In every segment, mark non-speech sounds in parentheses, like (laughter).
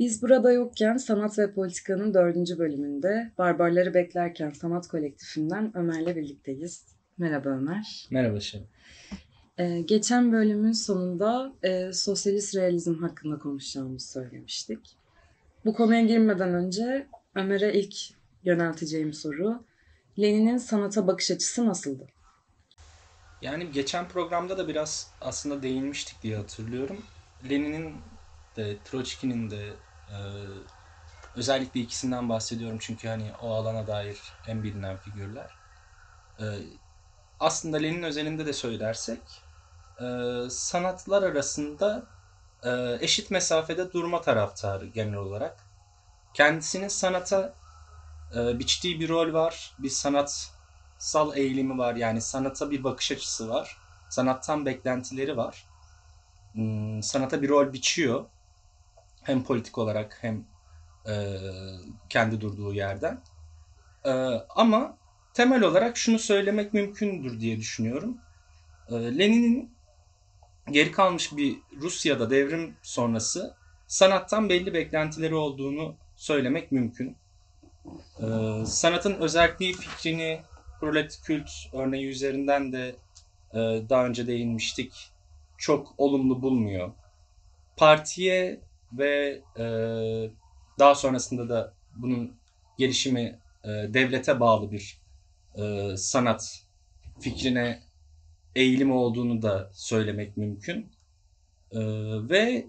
Biz burada yokken Sanat ve Politika'nın dördüncü bölümünde Barbarları Beklerken Sanat Kolektifinden Ömer'le birlikteyiz. Merhaba Ömer. Merhaba Şevval. Ee, geçen bölümün sonunda e, sosyalist realizm hakkında konuşacağımızı söylemiştik. Bu konuya girmeden önce Ömer'e ilk yönelteceğim soru, Lenin'in sanata bakış açısı nasıldı? Yani geçen programda da biraz aslında değinmiştik diye hatırlıyorum. Lenin'in de Troçki'nin de ee, özellikle ikisinden bahsediyorum çünkü hani o alana dair en bilinen figürler. Ee, aslında Lenin özelinde de söylersek e, sanatlar arasında e, eşit mesafede durma taraftarı genel olarak. Kendisinin sanata e, biçtiği bir rol var, bir sanatsal eğilimi var yani sanata bir bakış açısı var, sanattan beklentileri var. Hmm, sanata bir rol biçiyor hem politik olarak hem e, kendi durduğu yerden. E, ama temel olarak şunu söylemek mümkündür diye düşünüyorum. E, Lenin'in geri kalmış bir Rusya'da devrim sonrası sanattan belli beklentileri olduğunu söylemek mümkün. E, sanatın özelliği fikrini prolet kült örneği üzerinden de e, daha önce değinmiştik. Çok olumlu bulmuyor. Partiye ve e, daha sonrasında da bunun gelişimi e, devlete bağlı bir e, sanat fikrine eğilim olduğunu da söylemek mümkün. E, ve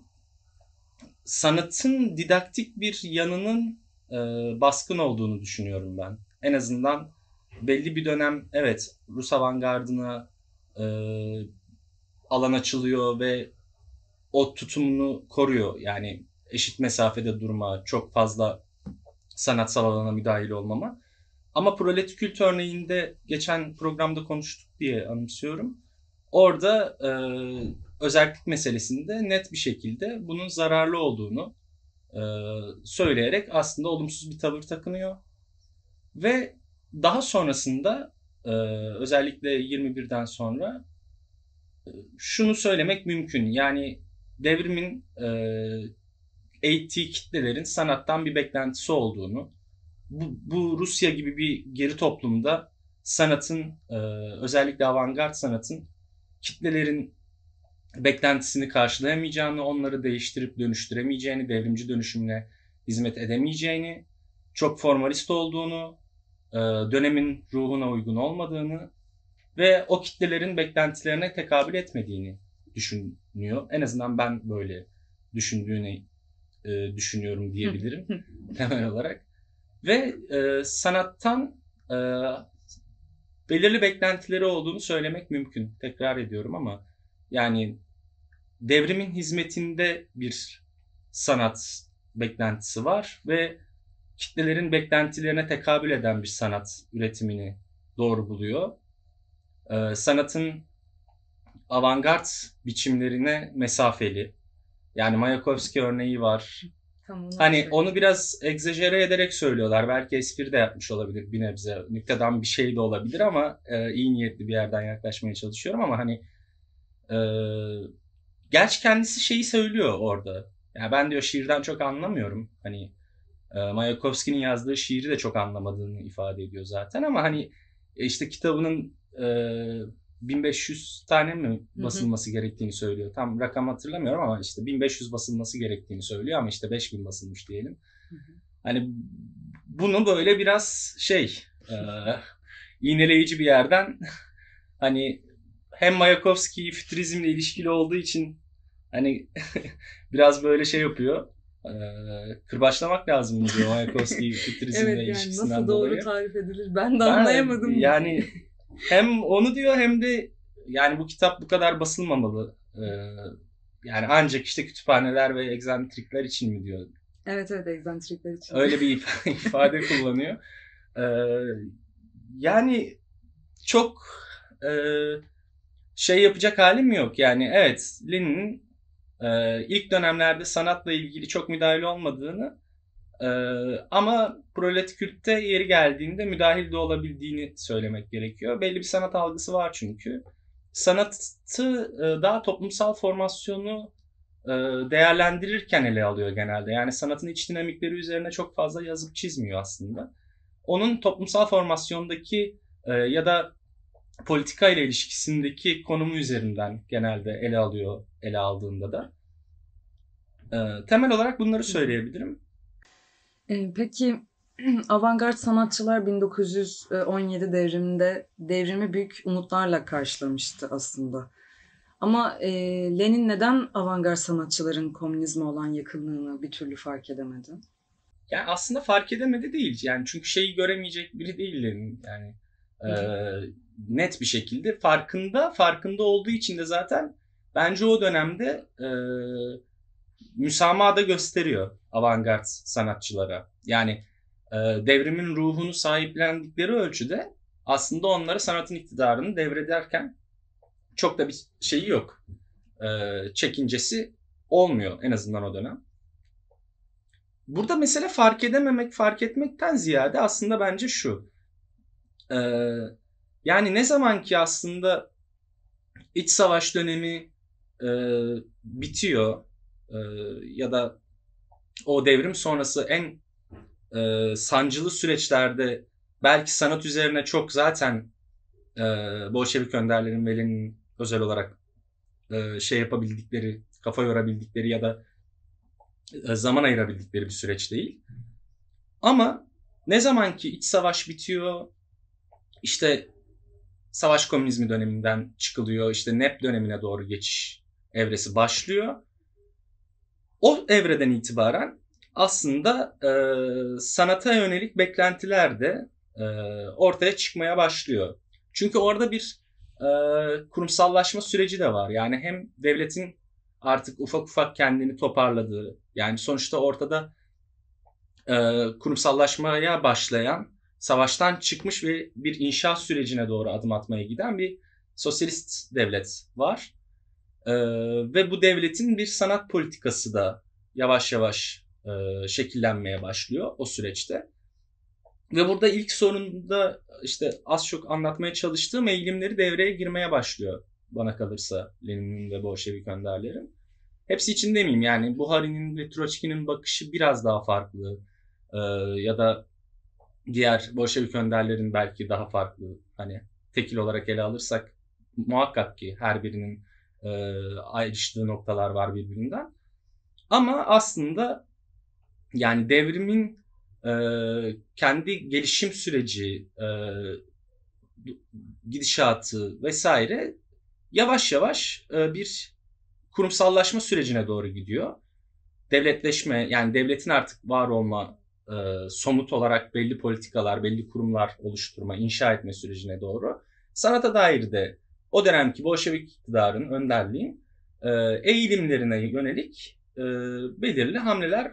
sanatın didaktik bir yanının e, baskın olduğunu düşünüyorum ben. En azından belli bir dönem evet Rus avantgardına e, alan açılıyor ve o tutumunu koruyor. Yani eşit mesafede durma, çok fazla sanatsal alana müdahil olmama. Ama prolet kült örneğinde geçen programda konuştuk diye anımsıyorum. Orada e, özellik meselesinde net bir şekilde bunun zararlı olduğunu e, söyleyerek aslında olumsuz bir tavır takınıyor. Ve daha sonrasında e, özellikle 21'den sonra e, şunu söylemek mümkün. Yani devrimin e, eğittiği kitlelerin sanattan bir beklentisi olduğunu, bu, bu Rusya gibi bir geri toplumda sanatın, e, özellikle avantgard sanatın kitlelerin beklentisini karşılayamayacağını, onları değiştirip dönüştüremeyeceğini, devrimci dönüşümle hizmet edemeyeceğini, çok formalist olduğunu, e, dönemin ruhuna uygun olmadığını ve o kitlelerin beklentilerine tekabül etmediğini düşünüyor. En azından ben böyle düşündüğünü e, düşünüyorum diyebilirim temel olarak. Ve e, sanattan e, belirli beklentileri olduğunu söylemek mümkün. Tekrar ediyorum ama yani devrimin hizmetinde bir sanat beklentisi var ve kitlelerin beklentilerine tekabül eden bir sanat üretimini doğru buluyor. Ee, sanatın avantgard biçimlerine mesafeli. Yani Mayakovski örneği var. Tamam, hani onu biraz egzajere ederek söylüyorlar. Belki espri de yapmış olabilir bir nebze. nükteden bir şey de olabilir ama e, iyi niyetli bir yerden yaklaşmaya çalışıyorum ama hani e, gerçi kendisi şeyi söylüyor orada. Ya ben diyor şiirden çok anlamıyorum. Hani e, Mayakovski'nin yazdığı şiiri de çok anlamadığını ifade ediyor zaten ama hani e, işte kitabının e, 1500 tane mi basılması Hı-hı. gerektiğini söylüyor. Tam rakam hatırlamıyorum ama işte 1500 basılması gerektiğini söylüyor ama işte 5000 basılmış diyelim. Hı-hı. Hani bunu böyle biraz şey e, iğneleyici bir yerden (laughs) hani hem Mayakovski fütürizmle ilişkili olduğu için hani (laughs) biraz böyle şey yapıyor. E, kırbaçlamak lazım diyor Mayakovski (laughs) fütürizmle evet, yani ilişkisinden dolayı. Evet yani nasıl doğru tarif edilir ben de ben, anlayamadım. Yani hem onu diyor hem de yani bu kitap bu kadar basılmamalı. Ee, yani ancak işte kütüphaneler ve egzantrikler için mi diyor. Evet evet egzantrikler için. Öyle bir (laughs) ifade kullanıyor. Ee, yani çok e, şey yapacak halim yok. Yani evet Lenin'in e, ilk dönemlerde sanatla ilgili çok müdahale olmadığını ee, ama proletikültte yeri geldiğinde müdahil de olabildiğini söylemek gerekiyor. Belli bir sanat algısı var çünkü. Sanatı e, daha toplumsal formasyonu e, değerlendirirken ele alıyor genelde. Yani sanatın iç dinamikleri üzerine çok fazla yazıp çizmiyor aslında. Onun toplumsal formasyondaki e, ya da politika ile ilişkisindeki konumu üzerinden genelde ele alıyor ele aldığında da. Temel olarak bunları söyleyebilirim. Ee, peki (clears throat) avantgard sanatçılar 1917 devriminde devrimi büyük umutlarla karşılamıştı aslında. Ama e, Lenin neden avantgard sanatçıların komünizme olan yakınlığını bir türlü fark edemedi? Yani aslında fark edemedi değil. Yani çünkü şeyi göremeyecek biri değil Lenin. Yani e, net bir şekilde farkında, farkında olduğu için de zaten bence o dönemde e, müsamaha da gösteriyor avantgard sanatçılara. Yani e, devrimin ruhunu sahiplendikleri ölçüde aslında onlara sanatın iktidarını devrederken çok da bir şeyi yok. E, çekincesi olmuyor en azından o dönem. Burada mesele fark edememek, fark etmekten ziyade aslında bence şu. E, yani ne zaman ki aslında iç savaş dönemi e, bitiyor, ee, ya da o devrim sonrası en e, sancılı süreçlerde belki sanat üzerine çok zaten e, Bolşevik önderlerin ve Lenin'in özel olarak e, şey yapabildikleri, kafa yorabildikleri ya da e, zaman ayırabildikleri bir süreç değil. Ama ne zaman ki iç savaş bitiyor, işte savaş komünizmi döneminden çıkılıyor, işte NEP dönemine doğru geçiş evresi başlıyor. O evreden itibaren aslında e, sanata yönelik beklentiler de e, ortaya çıkmaya başlıyor. Çünkü orada bir e, kurumsallaşma süreci de var. Yani hem devletin artık ufak ufak kendini toparladığı, yani sonuçta ortada e, kurumsallaşmaya başlayan, savaştan çıkmış ve bir inşa sürecine doğru adım atmaya giden bir sosyalist devlet var. E, ve bu devletin bir sanat politikası da yavaş yavaş e, şekillenmeye başlıyor o süreçte. Ve burada ilk sorunda işte az çok anlatmaya çalıştığım eğilimleri devreye girmeye başlıyor bana kalırsa Lenin'in ve Bolşevik önderlerin. Hepsi için demeyeyim yani Buhari'nin ve Troçki'nin bakışı biraz daha farklı ee, ya da diğer Bolşevik önderlerin belki daha farklı hani tekil olarak ele alırsak muhakkak ki her birinin e, ayrıştığı noktalar var birbirinden. Ama aslında yani devrimin e, kendi gelişim süreci, e, gidişatı vesaire yavaş yavaş e, bir kurumsallaşma sürecine doğru gidiyor. Devletleşme yani devletin artık var olma e, somut olarak belli politikalar, belli kurumlar oluşturma, inşa etme sürecine doğru. Sanata dair de o dönemki Bolşevik iktidarın önderliği e, eğilimlerine yönelik e, belirli hamleler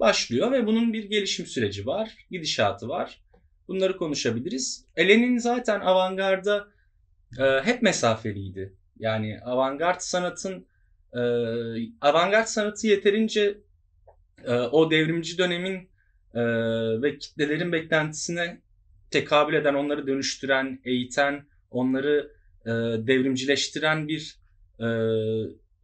başlıyor ve bunun bir gelişim süreci var, gidişatı var. Bunları konuşabiliriz. Elenin zaten avangarda e, hep mesafeliydi. Yani avantgard sanatın e, avantgard sanatı yeterince o devrimci dönemin ve kitlelerin beklentisine tekabül eden, onları dönüştüren, eğiten, onları e, devrimcileştiren bir e,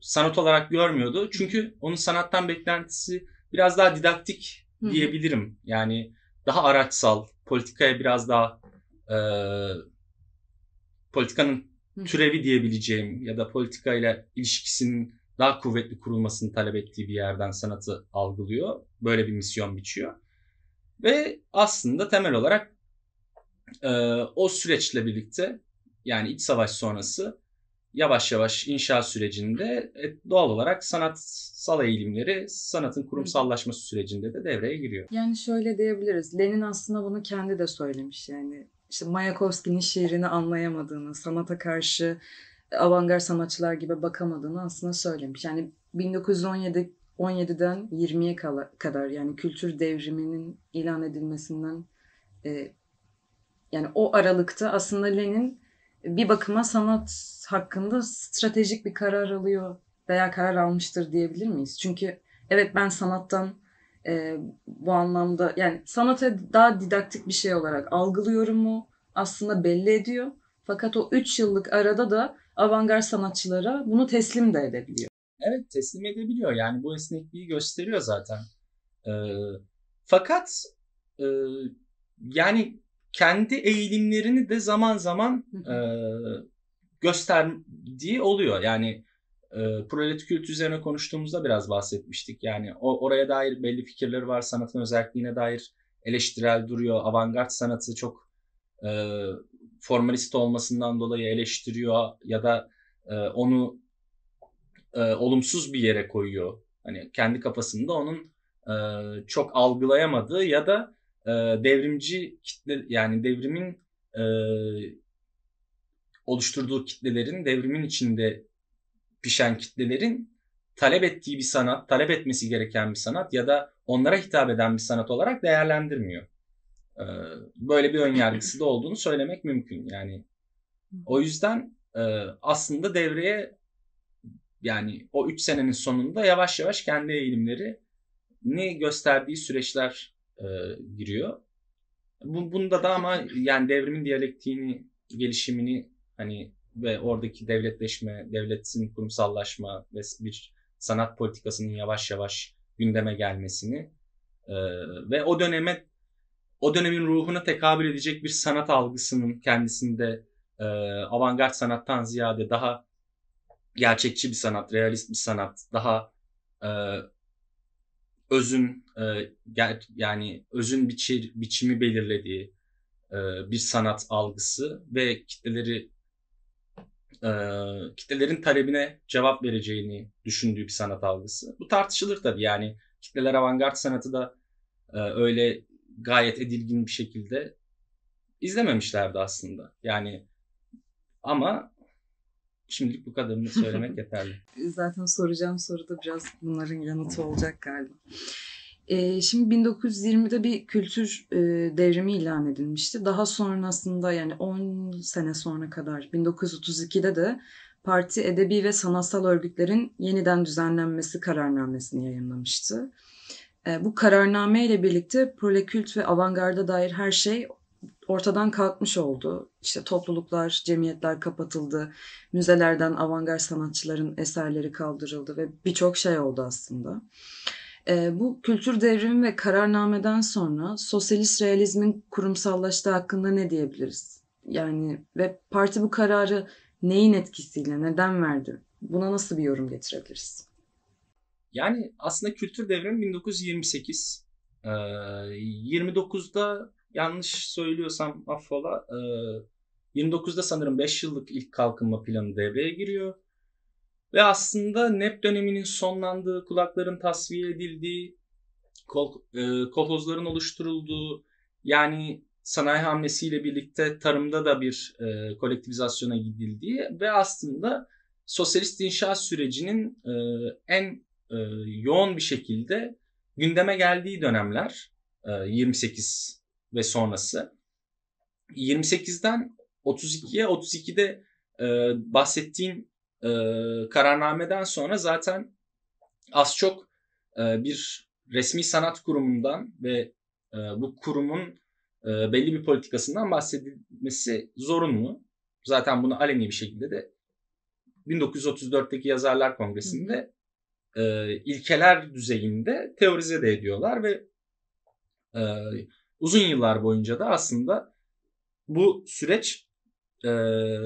sanat olarak görmüyordu. Çünkü onun sanattan beklentisi biraz daha didaktik diyebilirim. Yani daha araçsal, politikaya biraz daha e, politikanın türevi diyebileceğim ya da politika ile ilişkisinin daha kuvvetli kurulmasını talep ettiği bir yerden sanatı algılıyor. Böyle bir misyon biçiyor. Ve aslında temel olarak e, o süreçle birlikte yani iç savaş sonrası yavaş yavaş inşa sürecinde e, doğal olarak sanatsal eğilimleri sanatın kurumsallaşması sürecinde de devreye giriyor. Yani şöyle diyebiliriz. Lenin aslında bunu kendi de söylemiş yani. İşte Mayakovski'nin şiirini anlayamadığını, sanata karşı avantgard sanatçılar gibi bakamadığını aslında söylemiş. Yani 1917 17'den 20'ye kadar yani kültür devriminin ilan edilmesinden e, yani o aralıkta aslında Lenin bir bakıma sanat hakkında stratejik bir karar alıyor veya karar almıştır diyebilir miyiz? Çünkü evet ben sanattan e, bu anlamda yani sanata daha didaktik bir şey olarak algılıyorum mu aslında belli ediyor. Fakat o 3 yıllık arada da avantgard sanatçılara bunu teslim de edebiliyor. Evet teslim edebiliyor yani bu esnekliği gösteriyor zaten. Ee, fakat e, yani kendi eğilimlerini de zaman zaman e, gösterdiği oluyor. Yani e, prolet kültü üzerine konuştuğumuzda biraz bahsetmiştik. Yani o oraya dair belli fikirleri var, sanatın özelliğine dair eleştirel duruyor. Avantgard sanatı çok e, formalist olmasından dolayı eleştiriyor ya da e, onu e, olumsuz bir yere koyuyor. Hani kendi kafasında onun e, çok algılayamadığı ya da e, devrimci kitle yani devrimin e, oluşturduğu kitlelerin devrimin içinde pişen kitlelerin talep ettiği bir sanat, talep etmesi gereken bir sanat ya da onlara hitap eden bir sanat olarak değerlendirmiyor. E, böyle bir önyargısı da olduğunu söylemek mümkün. Yani o yüzden e, aslında devreye yani o 3 senenin sonunda yavaş yavaş kendi eğilimleri ne gösterdiği süreçler e, giriyor. Bu, bunda da ama yani devrimin diyalektiğini, gelişimini hani ve oradaki devletleşme, devletin kurumsallaşma ve bir sanat politikasının yavaş yavaş gündeme gelmesini e, ve o döneme o dönemin ruhuna tekabül edecek bir sanat algısının kendisinde e, avantgard sanattan ziyade daha gerçekçi bir sanat, realist bir sanat, daha e, özün e, yani özün biçir, biçimi belirlediği e, bir sanat algısı ve kitleleri e, kitlelerin talebine cevap vereceğini düşündüğü bir sanat algısı. Bu tartışılır tabii yani kitleler avantgard sanatı da e, öyle gayet edilgin bir şekilde izlememişlerdi aslında. Yani ama şimdilik bu kadarını söylemek (laughs) yeterli. Zaten soracağım soruda biraz bunların yanıtı olacak galiba. E, şimdi 1920'de bir kültür e, devrimi ilan edilmişti. Daha sonrasında yani 10 sene sonra kadar 1932'de de parti edebi ve sanatsal örgütlerin yeniden düzenlenmesi kararnamesini yayınlamıştı. E, bu kararname ile birlikte prolekült ve avantgarda dair her şey ortadan kalkmış oldu. İşte topluluklar, cemiyetler kapatıldı, müzelerden avantgar sanatçıların eserleri kaldırıldı ve birçok şey oldu aslında. E, bu kültür devrimi ve kararnameden sonra sosyalist realizmin kurumsallaştığı hakkında ne diyebiliriz? Yani ve parti bu kararı neyin etkisiyle, neden verdi? Buna nasıl bir yorum getirebiliriz? Yani aslında kültür devrimi 1928. Ee, 29'da yanlış söylüyorsam affola. E, ee, 29'da sanırım 5 yıllık ilk kalkınma planı devreye giriyor. Ve aslında nep döneminin sonlandığı, kulakların tasfiye edildiği, kol, e, kolhozların oluşturulduğu, yani sanayi hamlesiyle birlikte tarımda da bir e, kolektivizasyona gidildiği ve aslında sosyalist inşaat sürecinin e, en e, yoğun bir şekilde gündeme geldiği dönemler e, 28 ve sonrası. 28'den 32'ye 32'de e, bahsettiğim e, kararnameden sonra zaten az çok e, bir resmi sanat kurumundan ve e, bu kurumun e, belli bir politikasından bahsedilmesi zorunlu. Zaten bunu aleni bir şekilde de 1934'teki Yazarlar Kongresi'nde e, ilkeler düzeyinde teorize de ediyorlar ve e, uzun yıllar boyunca da aslında bu süreç e,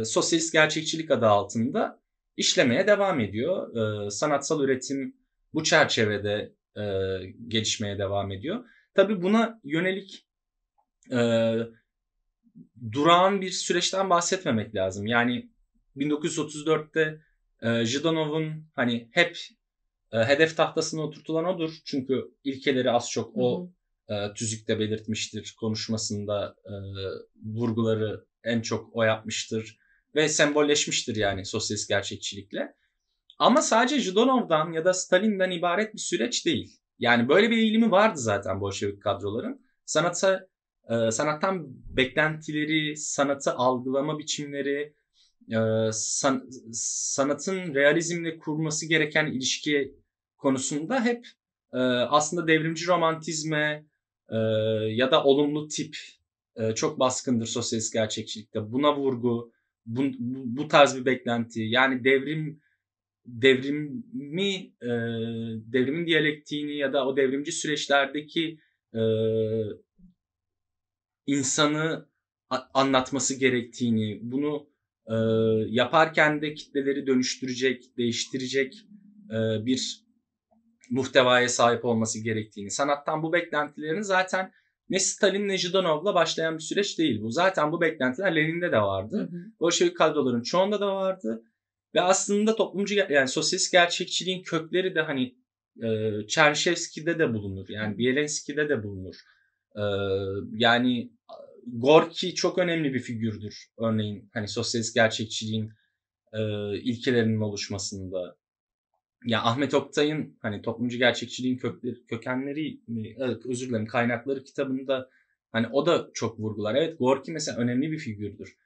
sosyalist gerçekçilik adı altında işlemeye devam ediyor. E, sanatsal üretim bu çerçevede e, gelişmeye devam ediyor. Tabii buna yönelik e, durağan bir süreçten bahsetmemek lazım. Yani 1934'te e, Jidanov'un hani hep e, hedef tahtasına oturtulan odur. Çünkü ilkeleri az çok o e, tüzükte belirtmiştir. Konuşmasında e, vurguları en çok o yapmıştır ve sembolleşmiştir yani sosyalist gerçekçilikle. Ama sadece Judonov'dan ya da Stalin'den ibaret bir süreç değil. Yani böyle bir eğilimi vardı zaten Bolşevik kadroların. Sanata, e, sanattan beklentileri, sanatı algılama biçimleri, e, sanatın realizmle kurması gereken ilişki konusunda hep e, aslında devrimci romantizme ya da olumlu tip çok baskındır sosyalist gerçekçilikte. Buna vurgu, bu, bu, tarz bir beklenti yani devrim devrimi e, devrimin diyalektiğini ya da o devrimci süreçlerdeki e, insanı anlatması gerektiğini, bunu e, yaparken de kitleleri dönüştürecek, değiştirecek e, bir muhtevaya sahip olması gerektiğini, sanattan bu beklentilerin zaten ne Stalin ne Zidanov'la başlayan bir süreç değil bu. Zaten bu beklentiler Lenin'de de vardı. Bolşevik kadroların çoğunda da vardı. Ve aslında toplumcu yani sosyalist gerçekçiliğin kökleri de hani e, Çerşevski'de de bulunur. Yani Bielenski'de de bulunur. E, yani Gorki çok önemli bir figürdür. Örneğin hani sosyalist gerçekçiliğin e, ilkelerinin oluşmasında ya Ahmet Oktay'ın hani toplumcu gerçekçiliğin kökleri, kökenleri özür dilerim kaynakları kitabında hani o da çok vurgular. Evet Gorki mesela önemli bir figürdür.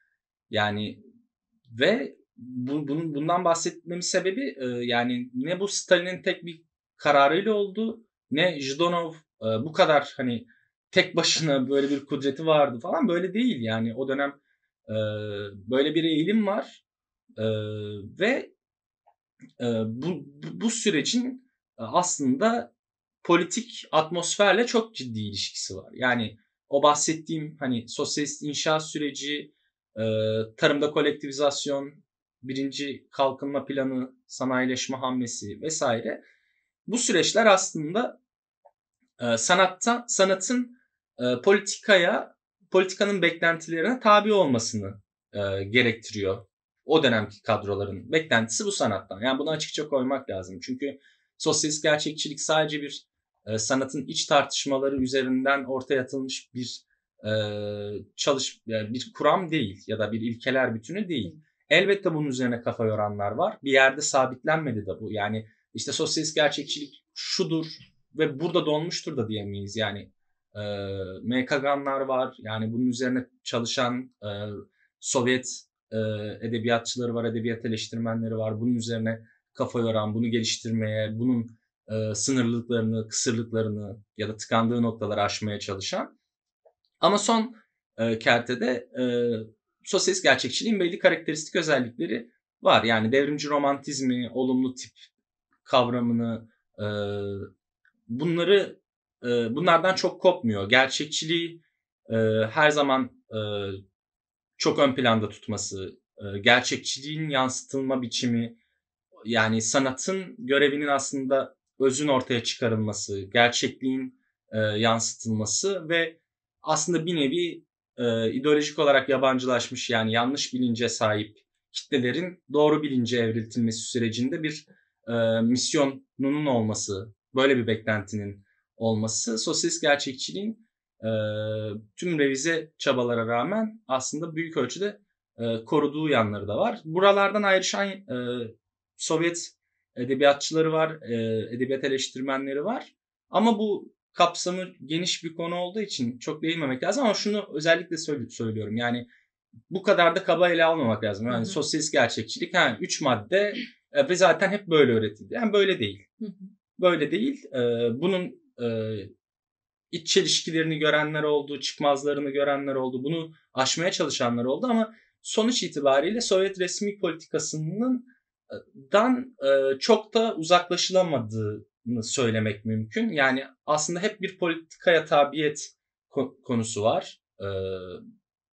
Yani ve bu, bunun, bundan bahsetmemin sebebi e, yani ne bu Stalin'in tek bir kararıyla oldu ne Jidonov e, bu kadar hani tek başına böyle bir kudreti vardı falan böyle değil yani o dönem e, böyle bir eğilim var e, ve bu, bu sürecin aslında politik atmosferle çok ciddi ilişkisi var. Yani o bahsettiğim hani sosyalist inşa süreci, tarımda kolektivizasyon, birinci kalkınma planı, sanayileşme hamlesi vesaire. Bu süreçler aslında sanatta sanatın politikaya, politikanın beklentilerine tabi olmasını gerektiriyor o dönemki kadroların beklentisi bu sanattan. Yani bunu açıkça koymak lazım. Çünkü sosyalist gerçekçilik sadece bir e, sanatın iç tartışmaları üzerinden ortaya atılmış bir e, çalış yani e, bir kuram değil ya da bir ilkeler bütünü değil. Elbette bunun üzerine kafa yoranlar var. Bir yerde sabitlenmedi de bu. Yani işte sosyalist gerçekçilik şudur ve burada donmuştur da diyemeyiz. Yani e, MKG'lar var. Yani bunun üzerine çalışan e, Sovyet e, edebiyatçıları var, edebiyat eleştirmenleri var. Bunun üzerine kafa yoran, bunu geliştirmeye, bunun e, sınırlılıklarını, kısırlıklarını ya da tıkandığı noktaları aşmaya çalışan. Ama son e, kertede e, sosyalist gerçekçiliğin belli karakteristik özellikleri var. Yani devrimci romantizmi, olumlu tip kavramını e, bunları e, bunlardan çok kopmuyor. Gerçekçiliği e, her zaman e, çok ön planda tutması, e, gerçekçiliğin yansıtılma biçimi, yani sanatın görevinin aslında özün ortaya çıkarılması, gerçekliğin e, yansıtılması ve aslında bir nevi e, ideolojik olarak yabancılaşmış yani yanlış bilince sahip kitlelerin doğru bilince evriltilmesi sürecinde bir misyonunun olması, böyle bir beklentinin olması sosyalist gerçekçiliğin e, tüm revize çabalara rağmen aslında büyük ölçüde e, koruduğu yanları da var. Buralardan ayrışan e, Sovyet edebiyatçıları var, e, edebiyat eleştirmenleri var. Ama bu kapsamı geniş bir konu olduğu için çok değinmemek lazım ama şunu özellikle söylüyorum. Yani bu kadar da kaba ele almamak lazım. Yani hı hı. sosyalist gerçekçilik yani üç madde e, ve zaten hep böyle öğretildi. Yani böyle değil. Hı hı. Böyle değil. E, bunun e, iç çelişkilerini görenler oldu, çıkmazlarını görenler oldu. Bunu aşmaya çalışanlar oldu ama sonuç itibariyle Sovyet resmi politikasının e, dan e, çok da uzaklaşılamadığını söylemek mümkün. Yani aslında hep bir politikaya tabiyet konusu var. E,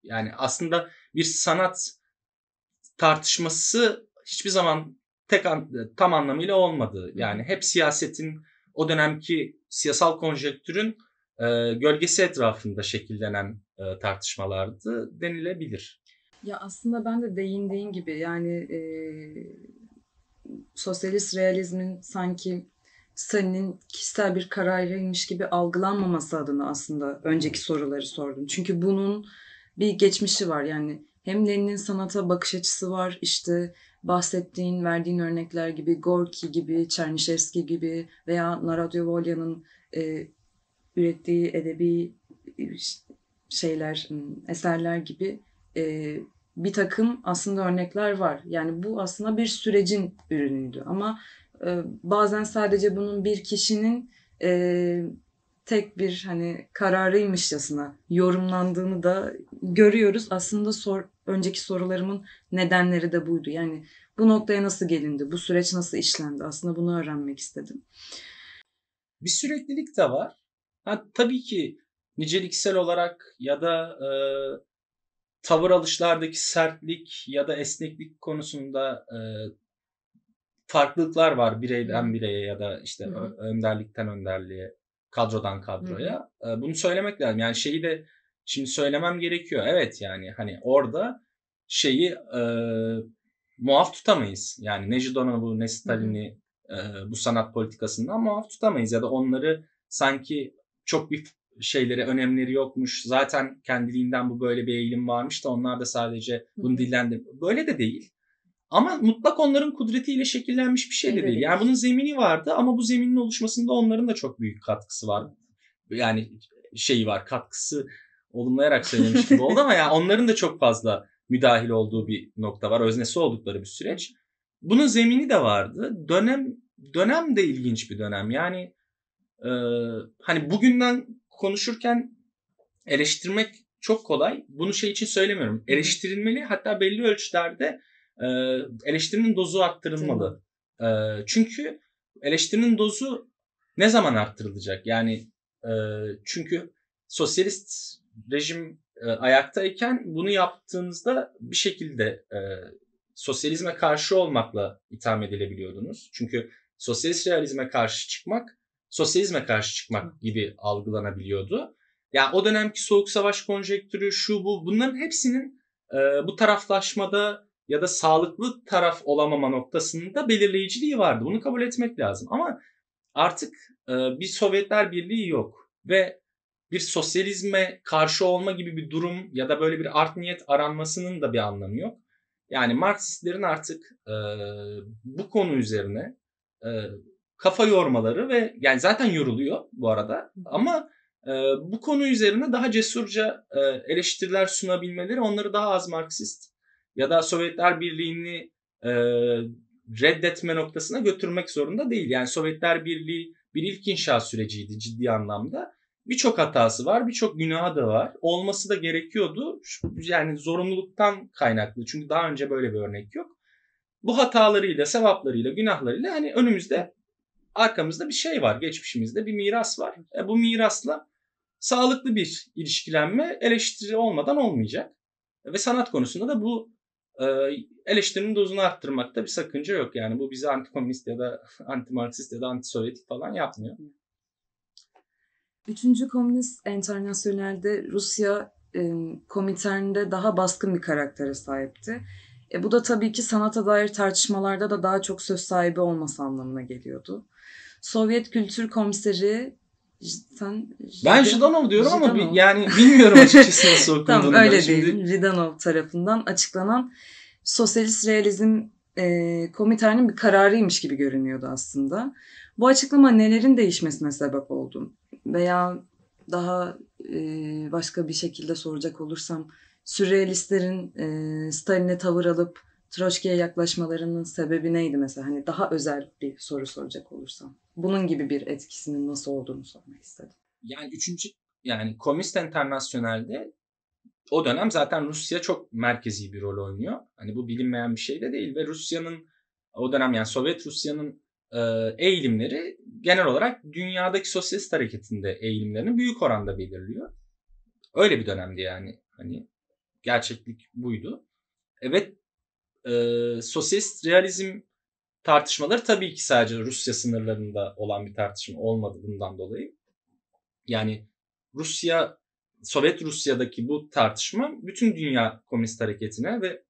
yani aslında bir sanat tartışması hiçbir zaman tek an, tam anlamıyla olmadı. Yani hep siyasetin o dönemki siyasal konjektürün e, gölgesi etrafında şekillenen e, tartışmalardı denilebilir. Ya aslında ben de değindiğin gibi yani e, sosyalist realizmin sanki Stalin'in kişisel bir kararıymış gibi algılanmaması adına aslında önceki soruları sordum. Çünkü bunun bir geçmişi var yani hem Lenin'in sanata bakış açısı var işte bahsettiğin, verdiğin örnekler gibi Gorki gibi, Çernişevski gibi veya Narodyovolya'nın e, ürettiği edebi e, şeyler, eserler gibi e, bir takım aslında örnekler var. Yani bu aslında bir sürecin ürünüydü ama e, bazen sadece bunun bir kişinin e, tek bir hani kararıymışçasına yorumlandığını da görüyoruz. Aslında sor, önceki sorularımın nedenleri de buydu. Yani bu noktaya nasıl gelindi, bu süreç nasıl işlendi aslında bunu öğrenmek istedim. Bir süreklilik de var. Ha, tabii ki niceliksel olarak ya da e, tavır alışlardaki sertlik ya da esneklik konusunda e, farklılıklar var bireyden bireye ya da işte Hı. önderlikten önderliğe, kadrodan kadroya. Hı. E, bunu söylemek lazım. Yani şeyi de şimdi söylemem gerekiyor. Evet yani hani orada şeyi e, muaf tutamayız. Yani ne Jidonov'u ne Stalin'i e, bu sanat politikasından muaf tutamayız ya da onları sanki çok bir şeylere önemleri yokmuş. Zaten kendiliğinden bu böyle bir eğilim varmış da onlar da sadece bunu dillendir. Böyle de değil. Ama mutlak onların kudretiyle şekillenmiş bir şey de değil. Yani bunun zemini vardı ama bu zeminin oluşmasında onların da çok büyük katkısı var. Yani şeyi var katkısı olumlayarak söylemiş gibi oldu ama yani onların da çok fazla müdahil olduğu bir nokta var. Öznesi oldukları bir süreç. Bunun zemini de vardı. Dönem dönem de ilginç bir dönem. Yani ee, hani bugünden konuşurken eleştirmek çok kolay. Bunu şey için söylemiyorum. Eleştirilmeli hatta belli ölçülerde e, eleştirinin dozu arttırılmalı. E, çünkü eleştirinin dozu ne zaman arttırılacak? Yani e, çünkü sosyalist rejim e, ayaktayken bunu yaptığınızda bir şekilde e, sosyalizme karşı olmakla itham edilebiliyordunuz. Çünkü sosyalist realizme karşı çıkmak sosyalizme karşı çıkmak gibi algılanabiliyordu. Yani o dönemki soğuk savaş konjektürü şu bu bunların hepsinin e, bu taraflaşmada ya da sağlıklı taraf olamama noktasında belirleyiciliği vardı. Bunu kabul etmek lazım. Ama artık e, bir Sovyetler Birliği yok ve bir sosyalizme karşı olma gibi bir durum ya da böyle bir art niyet aranmasının da bir anlamı yok. Yani Marksistlerin artık e, bu konu üzerine e, kafa yormaları ve yani zaten yoruluyor bu arada ama e, bu konu üzerine daha cesurca e, eleştiriler sunabilmeleri onları daha az Marksist ya da Sovyetler Birliği'ni e, reddetme noktasına götürmek zorunda değil. Yani Sovyetler Birliği bir ilk inşa süreciydi ciddi anlamda. Birçok hatası var, birçok günahı da var. Olması da gerekiyordu. Yani zorunluluktan kaynaklı. Çünkü daha önce böyle bir örnek yok. Bu hatalarıyla, sevaplarıyla, günahlarıyla hani önümüzde arkamızda bir şey var. Geçmişimizde bir miras var. E, bu mirasla sağlıklı bir ilişkilenme eleştiri olmadan olmayacak. Ve sanat konusunda da bu e, eleştirinin dozunu arttırmakta bir sakınca yok. Yani bu bizi antikomünist ya da (laughs) antimarksist ya da antisovyetik falan yapmıyor. Üçüncü Komünist Enternasyonel'de Rusya e, komiterinde daha baskın bir karaktere sahipti. E, bu da tabii ki sanata dair tartışmalarda da daha çok söz sahibi olması anlamına geliyordu. Sovyet Kültür Komiseri sen Ben Jidanov diyorum Jidanov. ama bir, yani bilmiyorum açıkçası (laughs) nasıl okunduğunu. tamam öyle Şimdi... değil. Jidanov tarafından açıklanan sosyalist realizm e, komitenin bir kararıymış gibi görünüyordu aslında. Bu açıklama nelerin değişmesine sebep oldu? Veya daha e, başka bir şekilde soracak olursam sürrealistlerin e, Stalin'e tavır alıp Troçki'ye yaklaşmalarının sebebi neydi mesela? Hani daha özel bir soru soracak olursam. Bunun gibi bir etkisinin nasıl olduğunu sormak istedim. Yani üçüncü yani Komünist Enternasyonel'de o dönem zaten Rusya çok merkezi bir rol oynuyor. Hani bu bilinmeyen bir şey de değil ve Rusya'nın o dönem yani Sovyet Rusya'nın e, eğilimleri genel olarak dünyadaki sosyalist hareketinde eğilimlerini büyük oranda belirliyor. Öyle bir dönemdi yani. Hani Gerçeklik buydu. Evet e, sosyalist realizm tartışmaları tabii ki sadece Rusya sınırlarında olan bir tartışma olmadı bundan dolayı. Yani Rusya, Sovyet Rusya'daki bu tartışma bütün dünya komünist hareketine ve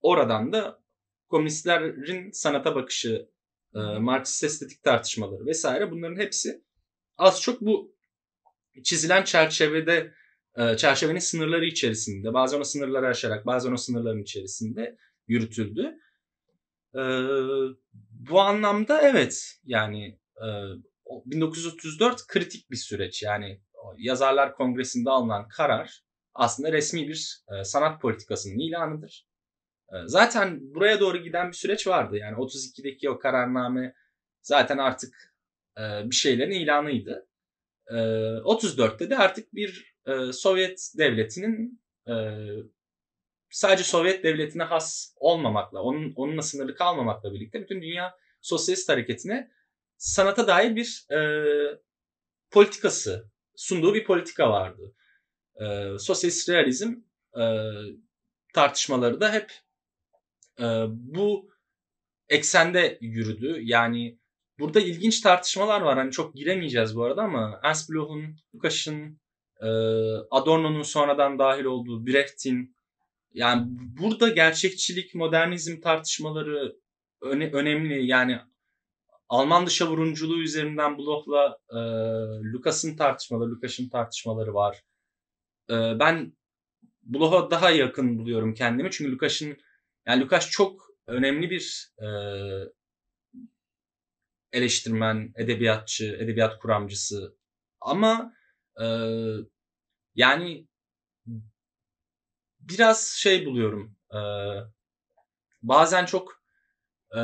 oradan da komünistlerin sanata bakışı, e, Marksist estetik tartışmaları vesaire bunların hepsi az çok bu çizilen çerçevede ee, çerçevenin sınırları içerisinde, bazen o sınırları aşarak, bazen o sınırların içerisinde yürütüldü. Ee, bu anlamda evet yani 1934 e, kritik bir süreç yani Yazarlar Kongresi'nde alınan karar aslında resmi bir e, sanat politikasının ilanıdır. E, zaten buraya doğru giden bir süreç vardı. Yani 32'deki o kararname zaten artık bir şeylerin ilanıydı. 34'te ee, de artık bir e, Sovyet devletinin e, sadece Sovyet devletine has olmamakla, onun, onunla sınırlı kalmamakla birlikte bütün dünya sosyalist hareketine sanata dair bir e, politikası, sunduğu bir politika vardı. E, sosyalist realizm e, tartışmaları da hep e, bu eksende yürüdü. Yani Burada ilginç tartışmalar var. Hani çok giremeyeceğiz bu arada ama Ernst Lukas'ın, e, Adorno'nun sonradan dahil olduğu Brecht'in yani burada gerçekçilik, modernizm tartışmaları öne, önemli. Yani Alman dışa vurunculuğu üzerinden Bloch'la e, Lukas'ın tartışmaları, Lukas'ın tartışmaları var. E, ben Bloch'a daha yakın buluyorum kendimi. Çünkü Lukas'ın yani Lukas çok önemli bir e, eleştirmen, edebiyatçı, edebiyat kuramcısı. Ama e, yani biraz şey buluyorum. E, bazen çok e,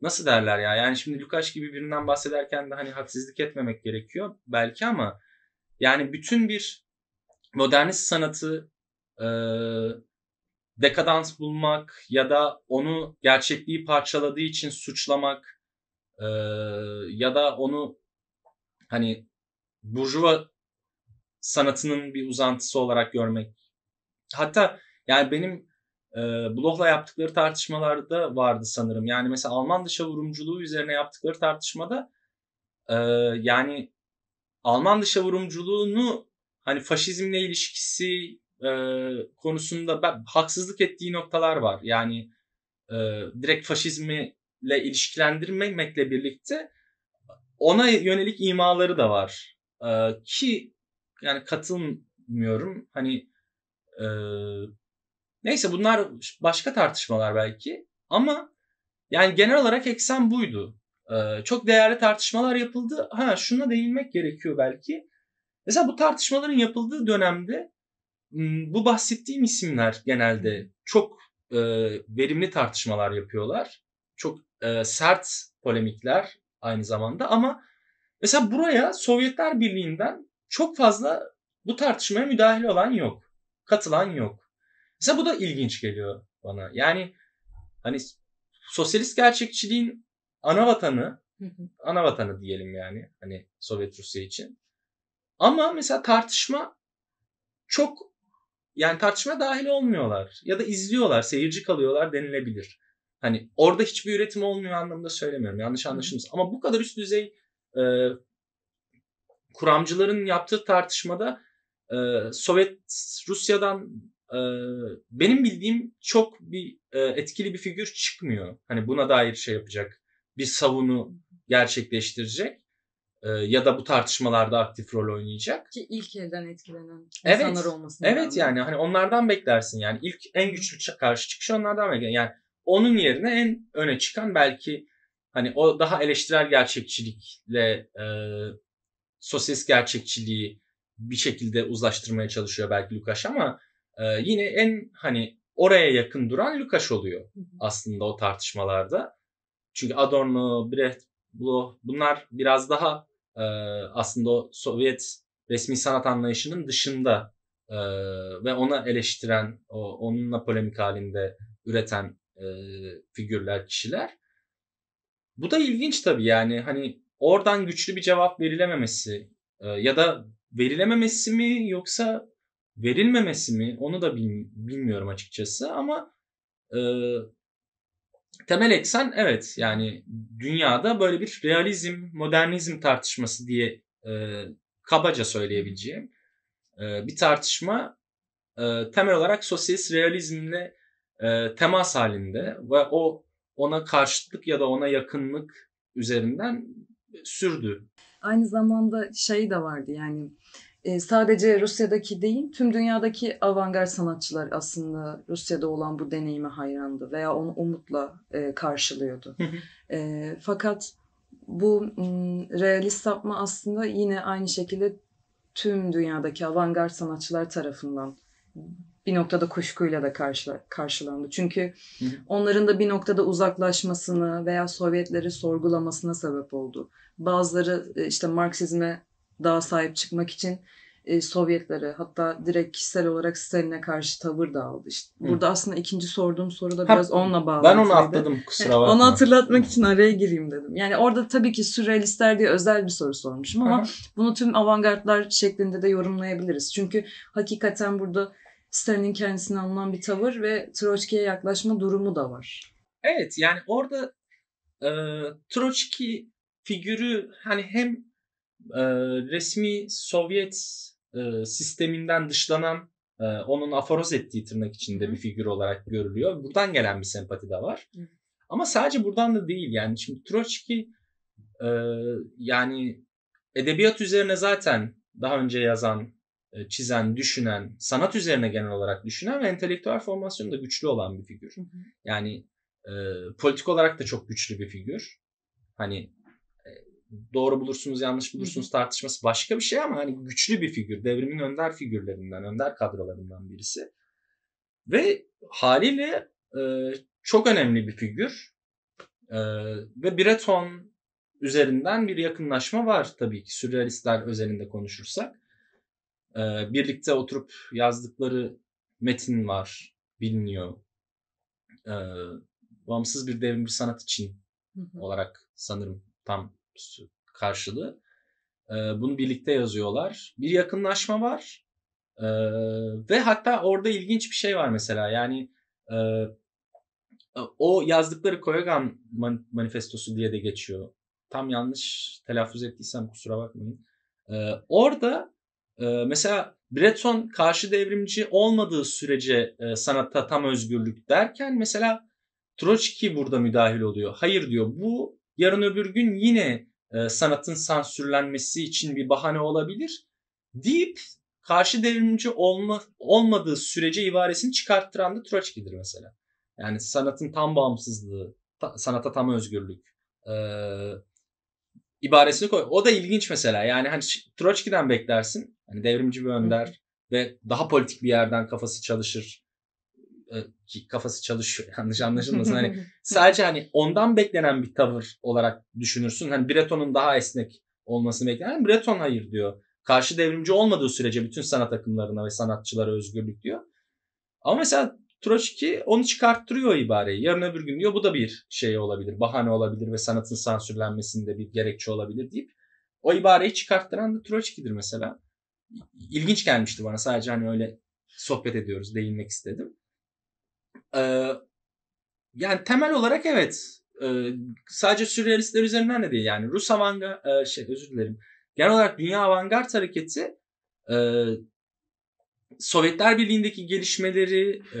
nasıl derler ya? Yani şimdi Lukas gibi birinden bahsederken de hani haksızlık etmemek gerekiyor belki ama yani bütün bir modernist sanatı e, dekadans bulmak ya da onu gerçekliği parçaladığı için suçlamak e, ya da onu hani burjuva sanatının bir uzantısı olarak görmek. Hatta yani benim e, Bloch'la yaptıkları tartışmalarda vardı sanırım. Yani mesela Alman dışa vurumculuğu üzerine yaptıkları tartışmada e, yani Alman dışa vurumculuğunu hani faşizmle ilişkisi e, konusunda ben, haksızlık ettiği noktalar var. Yani e, direkt faşizmiyle ile ilişkilendirmemekle birlikte ona yönelik imaları da var. E, ki yani katılmıyorum. Hani e, neyse bunlar başka tartışmalar belki ama yani genel olarak eksen buydu. E, çok değerli tartışmalar yapıldı. Ha şuna değinmek gerekiyor belki. Mesela bu tartışmaların yapıldığı dönemde bu bahsettiğim isimler genelde çok e, verimli tartışmalar yapıyorlar. Çok e, sert polemikler aynı zamanda ama mesela buraya Sovyetler Birliği'nden çok fazla bu tartışmaya müdahil olan yok. Katılan yok. Mesela bu da ilginç geliyor bana. Yani hani sosyalist gerçekçiliğin ana vatanı ana vatanı diyelim yani hani Sovyet Rusya için. Ama mesela tartışma çok yani tartışma dahil olmuyorlar ya da izliyorlar, seyirci kalıyorlar denilebilir. Hani orada hiçbir üretim olmuyor anlamında söylemiyorum. Yanlış anlaşılmasın. Ama bu kadar üst düzey e, kuramcıların yaptığı tartışmada e, Sovyet Rusya'dan e, benim bildiğim çok bir e, etkili bir figür çıkmıyor. Hani buna dair şey yapacak, bir savunu gerçekleştirecek. E, ya da bu tartışmalarda aktif rol oynayacak. Ki ilk elden etkilenen evet, insanlar olmasın. Evet yani. yani hani onlardan beklersin yani ilk en güçlü karşı çıkış onlardan beklersin. Yani onun yerine en öne çıkan belki hani o daha eleştirel gerçekçilikle e, sosyalist gerçekçiliği bir şekilde uzlaştırmaya çalışıyor belki Lukas ama e, yine en hani oraya yakın duran Lukas oluyor hı hı. aslında o tartışmalarda. Çünkü Adorno, Brecht, Bloch bunlar biraz daha e, aslında o Sovyet resmi sanat anlayışının dışında e, ve ona eleştiren, o, onunla polemik halinde üreten e, figürler, kişiler. Bu da ilginç tabii yani hani oradan güçlü bir cevap verilememesi e, ya da verilememesi mi yoksa verilmemesi mi onu da bil, bilmiyorum açıkçası ama e, temel eksen evet yani dünyada böyle bir realizm, modernizm tartışması diye e, kabaca söyleyebileceğim e, bir tartışma e, temel olarak sosyalist realizmle e, temas halinde ve o ona karşıtlık ya da ona yakınlık üzerinden sürdü. Aynı zamanda şey de vardı yani ee, sadece Rusya'daki değil tüm dünyadaki avantgard sanatçılar aslında Rusya'da olan bu deneyime hayrandı veya onu umutla e, karşılıyordu. e, fakat bu realist sapma aslında yine aynı şekilde tüm dünyadaki avantgard sanatçılar tarafından bir noktada kuşkuyla da karşı, karşılandı. Çünkü onların da bir noktada uzaklaşmasını veya Sovyetleri sorgulamasına sebep oldu. Bazıları e, işte Marksizme daha sahip çıkmak için e, Sovyetlere hatta direkt kişisel olarak Stalin'e karşı tavır da aldı. İşte burada aslında ikinci sorduğum soru da biraz ha, onunla bağlı. Ben onu atladım kusura (laughs) bakma. Onu hatırlatmak için araya gireyim dedim. Yani orada tabii ki sürrealistler diye özel bir soru sormuşum ama Hı. bunu tüm avantgardlar şeklinde de yorumlayabiliriz. Çünkü hakikaten burada Stalin'in kendisine alınan bir tavır ve Troçki'ye yaklaşma durumu da var. Evet yani orada e, Troçki figürü hani hem resmi Sovyet sisteminden dışlanan onun aforoz ettiği tırnak içinde bir figür olarak görülüyor. Buradan gelen bir sempati de var. Ama sadece buradan da değil yani. Şimdi Troçki yani edebiyat üzerine zaten daha önce yazan, çizen, düşünen, sanat üzerine genel olarak düşünen ve entelektüel formasyonu da güçlü olan bir figür. Yani politik olarak da çok güçlü bir figür. Hani doğru bulursunuz yanlış bulursunuz tartışması başka bir şey ama hani güçlü bir figür. Devrimin önder figürlerinden, önder kadrolarından birisi. Ve haliyle e, çok önemli bir figür. E, ve Breton üzerinden bir yakınlaşma var tabii ki sürrealistler özelinde konuşursak. E, birlikte oturup yazdıkları metin var, biliniyor. E, bağımsız bir devrim bir sanat için olarak sanırım tam karşılığı. E, bunu birlikte yazıyorlar. Bir yakınlaşma var. E, ve hatta orada ilginç bir şey var mesela. Yani e, o yazdıkları Koyagan manifestosu diye de geçiyor. Tam yanlış telaffuz ettiysem kusura bakmayın. E, orada e, mesela Breton karşı devrimci olmadığı sürece e, sanatta tam özgürlük derken mesela Troçki burada müdahil oluyor. Hayır diyor bu yarın öbür gün yine e, sanatın sansürlenmesi için bir bahane olabilir deyip karşı devrimci olma, olmadığı sürece ibaresini çıkarttıran da Troçki'dir mesela. Yani sanatın tam bağımsızlığı, ta, sanata tam özgürlük e, ibaresini koy. O da ilginç mesela. Yani hani Troçki'den beklersin. Hani devrimci bir önder ve daha politik bir yerden kafası çalışır e, ki kafası çalışıyor (laughs) yanlış anlaşılmasın hani (laughs) sadece hani ondan beklenen bir tavır olarak düşünürsün. Hani Breton'un daha esnek olmasını beklenen yani Breton hayır diyor. Karşı devrimci olmadığı sürece bütün sanat akımlarına ve sanatçılara özgürlük diyor. Ama mesela Troçki onu çıkarttırıyor o ibareyi. Yarın öbür gün diyor bu da bir şey olabilir, bahane olabilir ve sanatın sansürlenmesinde bir gerekçe olabilir deyip o ibareyi çıkarttıran da Troçki'dir mesela. İlginç gelmişti bana sadece hani öyle sohbet ediyoruz değinmek istedim. Ee, yani temel olarak evet. Ee, sadece sürrealistler üzerinden de değil yani. Rus avanga e, şey özür dilerim. Genel olarak dünya avantgard hareketi e, Sovyetler Birliği'ndeki gelişmeleri e,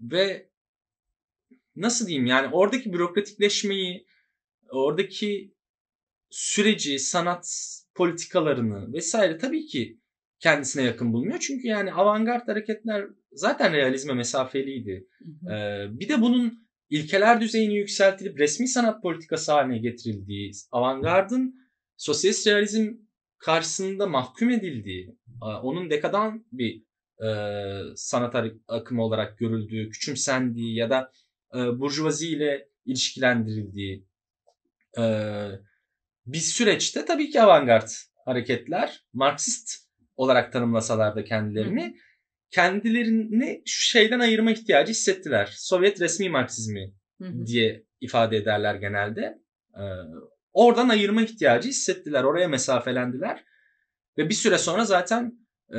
ve nasıl diyeyim yani oradaki bürokratikleşmeyi, oradaki süreci, sanat politikalarını vesaire tabii ki kendisine yakın bulmuyor. Çünkü yani avantgard hareketler zaten realizme mesafeliydi. Hı hı. Ee, bir de bunun ilkeler düzeyini yükseltilip resmi sanat politikası haline getirildiği, avantgardın sosyalist realizm karşısında mahkum edildiği, onun dekadan bir e, sanat akımı olarak görüldüğü, küçümsendiği ya da e, burjuvazi ile ilişkilendirildiği e, bir süreçte tabii ki avantgard hareketler Marksist olarak tanımlasalar da kendilerini kendilerini şu şeyden ayırma ihtiyacı hissettiler. Sovyet resmi Marksizmi diye ifade ederler genelde. Ee, oradan ayırma ihtiyacı hissettiler. Oraya mesafelendiler. Ve bir süre sonra zaten e,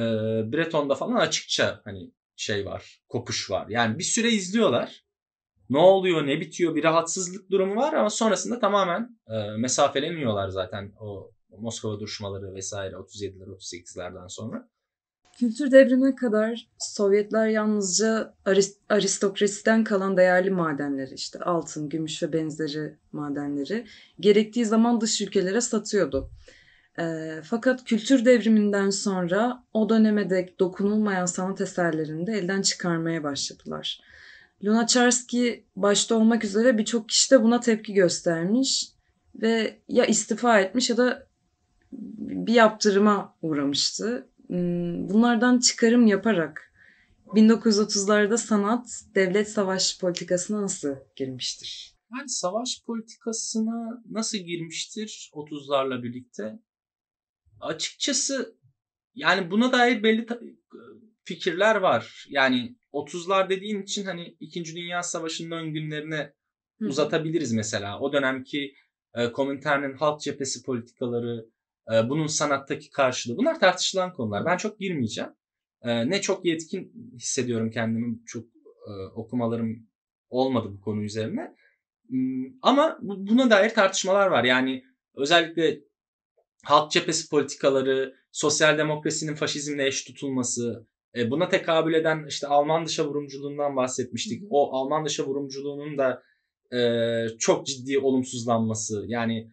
Breton'da falan açıkça hani şey var, kopuş var. Yani bir süre izliyorlar. Ne oluyor, ne bitiyor, bir rahatsızlık durumu var ama sonrasında tamamen e, mesafeleniyorlar zaten o Moskova duruşmaları vesaire 37'ler, 38'lerden sonra. Kültür devrimine kadar Sovyetler yalnızca arist- aristokrasiden kalan değerli madenleri işte altın, gümüş ve benzeri madenleri gerektiği zaman dış ülkelere satıyordu. Ee, fakat kültür devriminden sonra o döneme dek dokunulmayan sanat eserlerini de elden çıkarmaya başladılar. Lunacharsky başta olmak üzere birçok kişi de buna tepki göstermiş ve ya istifa etmiş ya da bir yaptırıma uğramıştı. Hmm, bunlardan çıkarım yaparak 1930'larda sanat devlet savaş politikasına nasıl girmiştir? Yani savaş politikasına nasıl girmiştir 30'larla birlikte? Açıkçası yani buna dair belli fikirler var. Yani 30'lar dediğin için hani 2. Dünya Savaşı'nın ön günlerine uzatabiliriz mesela. O dönemki e, komünternin halk cephesi politikaları, ee, bunun sanattaki karşılığı bunlar tartışılan konular. Ben çok girmeyeceğim. Ee, ne çok yetkin hissediyorum kendimi çok e, okumalarım olmadı bu konu üzerine. Hmm, ama buna dair tartışmalar var. Yani özellikle halk cephesi politikaları, sosyal demokrasinin faşizmle eş tutulması, e, buna tekabül eden işte Alman dışa vurumculuğundan bahsetmiştik. O Alman dışa vurumculuğunun da e, çok ciddi olumsuzlanması yani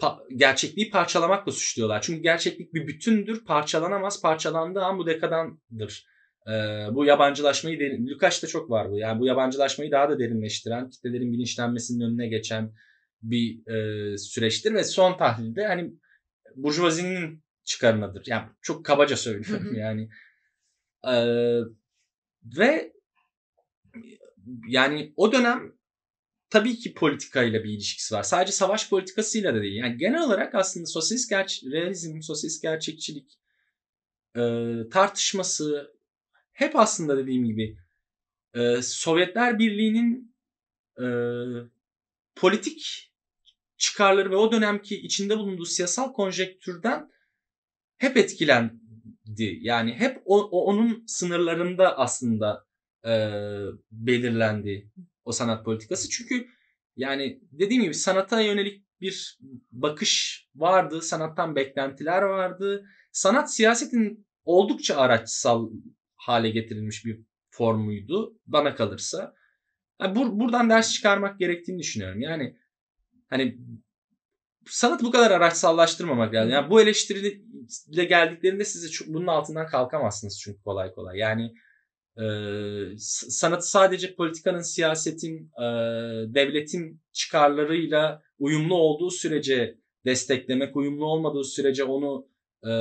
pa- gerçekliği parçalamakla suçluyorlar. Çünkü gerçeklik bir bütündür, parçalanamaz. Parçalandığı an bu dekadandır. Ee, bu yabancılaşmayı derin, da çok var bu. Yani bu yabancılaşmayı daha da derinleştiren, kitlelerin bilinçlenmesinin önüne geçen bir e, süreçtir ve son tahlilde hani burjuvazinin çıkarınadır. Yani çok kabaca söylüyorum yani. Ee, ve yani o dönem tabii ki politikayla bir ilişkisi var. Sadece savaş politikasıyla da değil. Yani genel olarak aslında sosyalist gerçek, realizm, sosyalist gerçekçilik e, tartışması hep aslında dediğim gibi e, Sovyetler Birliği'nin e, politik çıkarları ve o dönemki içinde bulunduğu siyasal konjektürden hep etkilendi. Yani hep o, o onun sınırlarında aslında e, belirlendi o sanat politikası. Çünkü yani dediğim gibi sanata yönelik bir bakış vardı, sanattan beklentiler vardı. Sanat siyasetin oldukça araçsal hale getirilmiş bir formuydu bana kalırsa. Yani bur buradan ders çıkarmak gerektiğini düşünüyorum. Yani hani sanat bu kadar araçsallaştırmamak lazım. Yani bu eleştiriyle geldiklerinde size çok, bunun altından kalkamazsınız çünkü kolay kolay. Yani e, sanatı sadece politikanın, siyasetin, e, devletin çıkarlarıyla uyumlu olduğu sürece desteklemek, uyumlu olmadığı sürece onu e,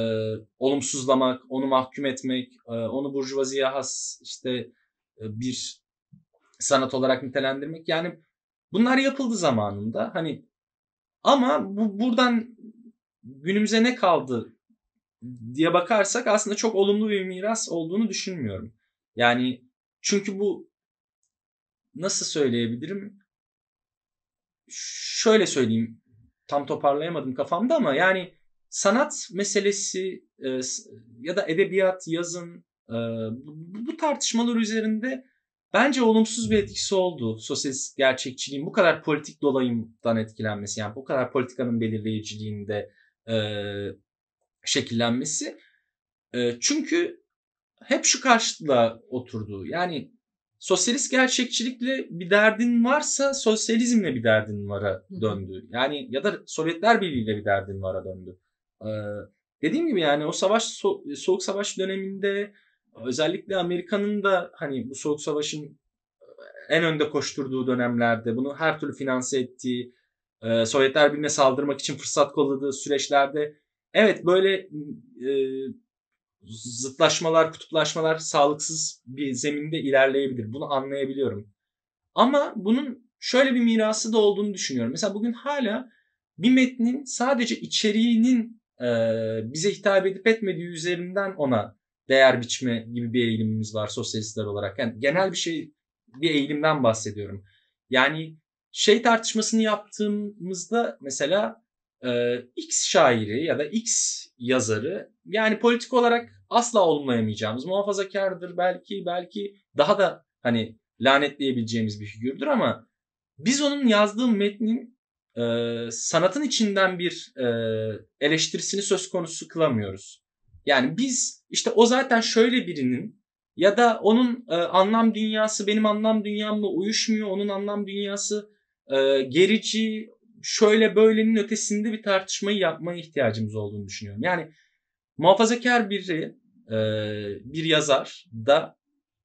olumsuzlamak, onu mahkum etmek, e, onu burjuvaziye has işte e, bir sanat olarak nitelendirmek. Yani bunlar yapıldı zamanında. Hani ama bu buradan günümüze ne kaldı diye bakarsak aslında çok olumlu bir miras olduğunu düşünmüyorum. Yani çünkü bu nasıl söyleyebilirim? Şöyle söyleyeyim. Tam toparlayamadım kafamda ama yani sanat meselesi e, ya da edebiyat, yazın e, bu tartışmalar üzerinde bence olumsuz bir etkisi oldu. Sosyalist gerçekçiliğin bu kadar politik dolayımdan etkilenmesi yani bu kadar politikanın belirleyiciliğinde e, şekillenmesi. Çünkü hep şu karşıtla oturdu. Yani sosyalist gerçekçilikle bir derdin varsa sosyalizmle bir derdin vara döndü. Yani ya da Sovyetler Birliği'yle bir derdin vara döndü. Ee, dediğim gibi yani o savaş so soğuk savaş döneminde özellikle Amerika'nın da hani bu soğuk savaşın en önde koşturduğu dönemlerde bunu her türlü finanse ettiği, e, Sovyetler Birliği'ne saldırmak için fırsat kolladığı süreçlerde evet böyle e, zıtlaşmalar, kutuplaşmalar sağlıksız bir zeminde ilerleyebilir. Bunu anlayabiliyorum. Ama bunun şöyle bir mirası da olduğunu düşünüyorum. Mesela bugün hala bir metnin sadece içeriğinin e, bize hitap edip etmediği üzerinden ona değer biçme gibi bir eğilimimiz var sosyalistler olarak. Yani genel bir şey bir eğilimden bahsediyorum. Yani şey tartışmasını yaptığımızda mesela e, X şairi ya da X yazarı yani politik olarak asla olumlayamayacağımız muhafazakardır belki belki daha da hani lanetleyebileceğimiz bir figürdür ama biz onun yazdığı metnin e, sanatın içinden bir e, eleştirisini söz konusu kılamıyoruz. Yani biz işte o zaten şöyle birinin ya da onun e, anlam dünyası benim anlam dünyamla uyuşmuyor, onun anlam dünyası e, gerici, şöyle böylenin ötesinde bir tartışmayı yapmaya ihtiyacımız olduğunu düşünüyorum. Yani muhafazakar biri, e, bir yazar da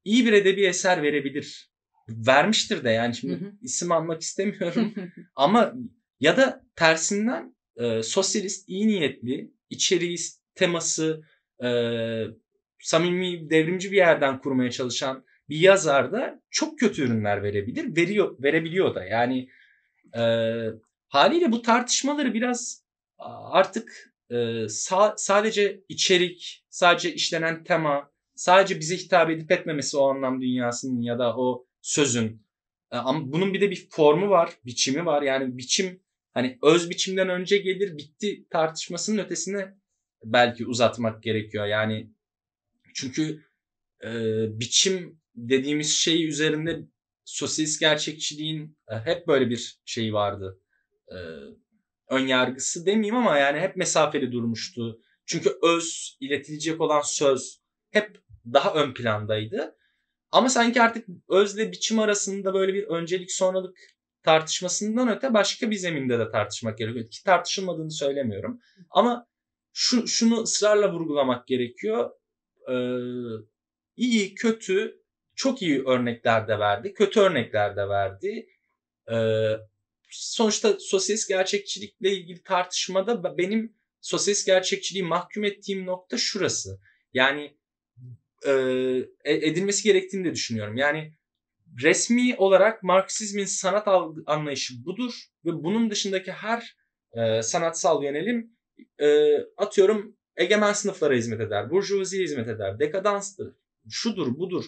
iyi bir edebi eser verebilir. Vermiştir de yani şimdi isim almak istemiyorum. (laughs) Ama ya da tersinden e, sosyalist, iyi niyetli, içeriği, teması, e, samimi, devrimci bir yerden kurmaya çalışan bir yazar da çok kötü ürünler verebilir. Veriyor, verebiliyor da. Yani e, Haliyle bu tartışmaları biraz artık e, sa- sadece içerik, sadece işlenen tema, sadece bize hitap edip etmemesi o anlam dünyasının ya da o sözün. E, ama bunun bir de bir formu var, biçimi var. Yani biçim hani öz biçimden önce gelir bitti tartışmasının ötesine belki uzatmak gerekiyor. Yani çünkü e, biçim dediğimiz şey üzerinde sosyalist gerçekçiliğin e, hep böyle bir şeyi vardı e, ön yargısı demeyeyim ama yani hep mesafeli durmuştu. Çünkü öz, iletilecek olan söz hep daha ön plandaydı. Ama sanki artık özle biçim arasında böyle bir öncelik sonralık tartışmasından öte başka bir zeminde de tartışmak gerekiyor. Ki tartışılmadığını söylemiyorum. Ama şu, şunu ısrarla vurgulamak gerekiyor. Ee, iyi, kötü, çok iyi örnekler de verdi. Kötü örnekler de verdi. Ee, sonuçta sosyalist gerçekçilikle ilgili tartışmada benim sosyalist gerçekçiliği mahkum ettiğim nokta şurası. Yani e, e, edilmesi gerektiğini de düşünüyorum. Yani resmi olarak Marksizmin sanat anlayışı budur ve bunun dışındaki her e, sanatsal yönelim e, atıyorum egemen sınıflara hizmet eder, burjuvaziye hizmet eder, dekadanstır, şudur budur.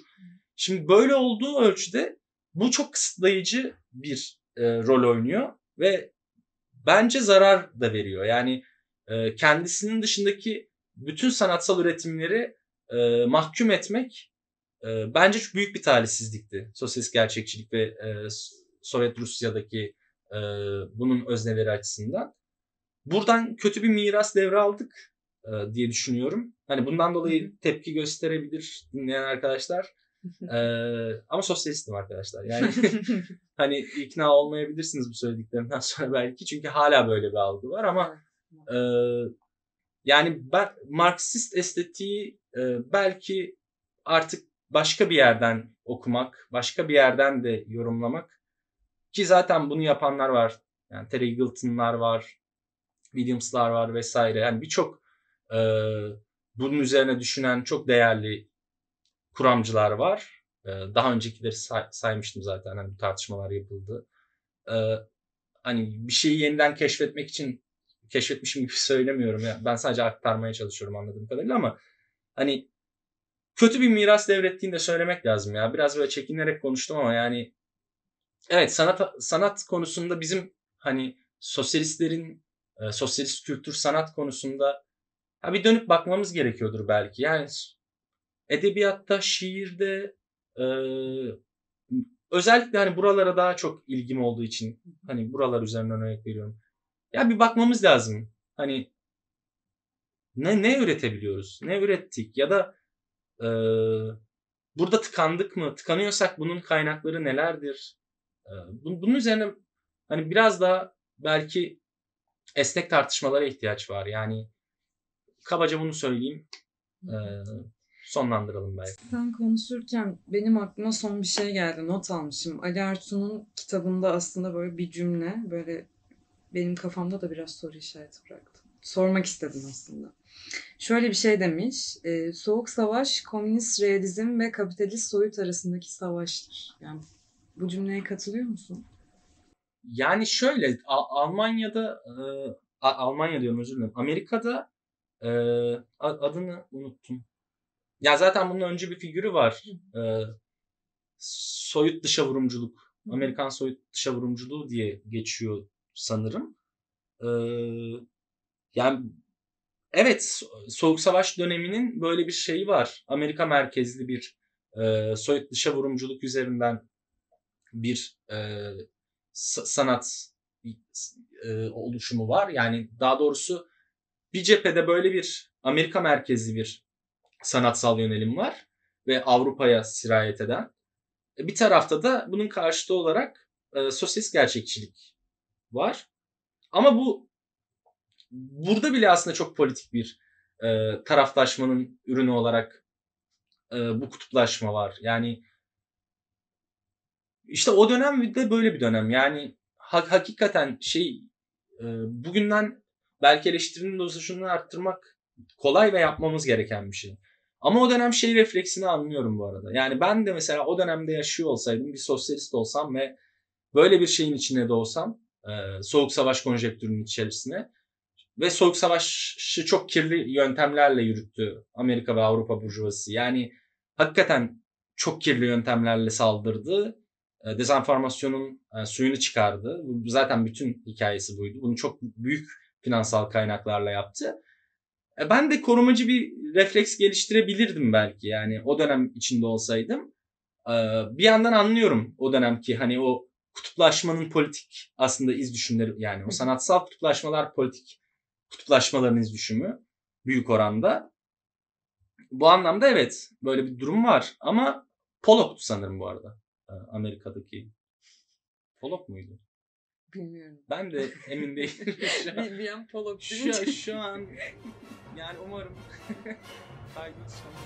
Şimdi böyle olduğu ölçüde bu çok kısıtlayıcı bir e, rol oynuyor ve bence zarar da veriyor. Yani e, kendisinin dışındaki bütün sanatsal üretimleri e, mahkum etmek e, bence çok büyük bir talihsizlikti. Sosyalist gerçekçilik ve e, Sovyet Rusya'daki e, bunun özneleri açısından. Buradan kötü bir miras devraldık e, diye düşünüyorum. Hani bundan dolayı tepki gösterebilir dinleyen arkadaşlar ee, ama sosyalistim arkadaşlar. Yani (laughs) hani ikna olmayabilirsiniz bu söylediklerimden sonra belki. Çünkü hala böyle bir algı var ama e, yani ben Marksist estetiği e, belki artık başka bir yerden okumak, başka bir yerden de yorumlamak ki zaten bunu yapanlar var. Yani Terry Eagleton'lar var, Williams'lar var vesaire. Yani birçok e, bunun üzerine düşünen çok değerli kuramcılar var. Ee, daha öncekileri say- saymıştım zaten hani tartışmalar yapıldı. Ee, hani bir şeyi yeniden keşfetmek için keşfetmişim gibi (laughs) söylemiyorum. Yani ben sadece aktarmaya çalışıyorum anladığım kadarıyla ama hani kötü bir miras devrettiğini de söylemek lazım ya. Biraz böyle çekinerek konuştum ama yani evet sanat sanat konusunda bizim hani sosyalistlerin e, sosyalist kültür sanat konusunda ha bir dönüp bakmamız gerekiyordur belki. Yani Edebiyatta, şiirde e, özellikle hani buralara daha çok ilgim olduğu için hani buralar üzerinden örnek veriyorum. Ya bir bakmamız lazım. Hani ne ne üretebiliyoruz? Ne ürettik? Ya da e, burada tıkandık mı? Tıkanıyorsak bunun kaynakları nelerdir? E, bunun üzerine hani biraz daha belki esnek tartışmalara ihtiyaç var. Yani kabaca bunu söyleyeyim. E, sonlandıralım belki. Sen konuşurken benim aklıma son bir şey geldi. Not almışım. Ali Ertuğ'un kitabında aslında böyle bir cümle böyle benim kafamda da biraz soru işareti bıraktı. Sormak istedim aslında. Şöyle bir şey demiş. E, Soğuk savaş komünist realizm ve kapitalist soyut arasındaki savaştır. Yani bu cümleye katılıyor musun? Yani şöyle A- Almanya'da e, A- Almanya diyorum özür dilerim. Amerika'da e, adını unuttum. Ya zaten bunun önce bir figürü var. Ee, soyut dışa vurumculuk. Amerikan soyut dışa vurumculuğu diye geçiyor sanırım. Ee, yani evet Soğuk Savaş döneminin böyle bir şeyi var. Amerika merkezli bir e, soyut dışa vurumculuk üzerinden bir e, sanat e, oluşumu var. Yani daha doğrusu bir cephede böyle bir Amerika merkezli bir sanatsal yönelim var ve Avrupa'ya sirayet eden. E, bir tarafta da bunun karşıtı olarak e, sosyalist gerçekçilik var. Ama bu burada bile aslında çok politik bir e, taraftaşmanın ürünü olarak e, bu kutuplaşma var. Yani işte o dönem de böyle bir dönem. Yani ha- hakikaten şey e, bugünden belki eleştirinin dozajını arttırmak kolay ve yapmamız gereken bir şey. Ama o dönem şey refleksini anlıyorum bu arada. Yani ben de mesela o dönemde yaşıyor olsaydım, bir sosyalist olsam ve böyle bir şeyin içine de olsam, e, soğuk savaş konjektürünün içerisine ve soğuk savaşı çok kirli yöntemlerle yürüttü Amerika ve Avrupa burjuvası. Yani hakikaten çok kirli yöntemlerle saldırdı. E, dezenformasyonun e, suyunu çıkardı. Zaten bütün hikayesi buydu. Bunu çok büyük finansal kaynaklarla yaptı. E, ben de korumacı bir refleks geliştirebilirdim belki yani o dönem içinde olsaydım. E, bir yandan anlıyorum o dönemki hani o kutuplaşmanın politik aslında iz düşümleri yani o sanatsal kutuplaşmalar politik kutuplaşmaların iz düşümü büyük oranda. Bu anlamda evet böyle bir durum var ama Pollock'tu sanırım bu arada e, Amerika'daki. Pollock muydu? Bilmiyorum. Ben de emin değilim. (laughs) Bilmeyen Pollock şu, an, şu an yani umarım (laughs) kaygın sonunda